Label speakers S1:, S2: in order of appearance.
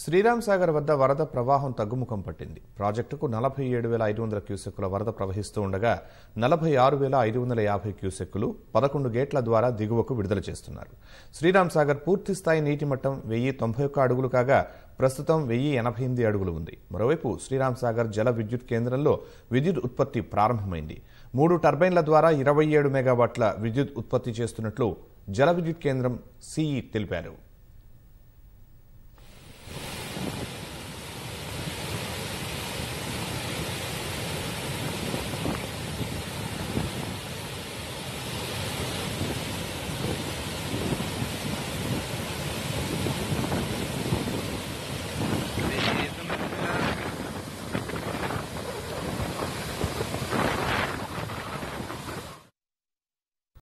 S1: శ్రీరామ్ సాగర్ వద్ద వరద ప్రవాహం తగ్గుముఖం పట్టింది ప్రాజెక్టుకు నలభై ఏడు వేల ఐదు వందల క్యూసెక్కుల వరద ప్రవహిస్తూ ఉండగా నలభై ఆరు వేల ఐదు వందల యాభై క్యూసెక్కులు పదకొండు గేట్ల ద్వారా దిగువకు విడుదల చేస్తున్నారు శ్రీరామ్ సాగర్ పూర్తి స్థాయి నీటి మట్టం వెయ్యి తొంభై ఒక్క అడుగులు కాగా ప్రస్తుతం వెయ్యి ఎనభై ఎనిమిది అడుగులు ఉంది మరోవైపు శ్రీరామ్ సాగర్ జల విద్యుత్ కేంద్రంలో విద్యుత్ ఉత్పత్తి ప్రారంభమైంది మూడు టర్బైన్ల ద్వారా ఇరవై ఏడు మెగావాట్ల విద్యుత్ ఉత్పత్తి చేస్తున్నట్లు జల విద్యుత్ కేంద్రం సీఈ తెలిపారు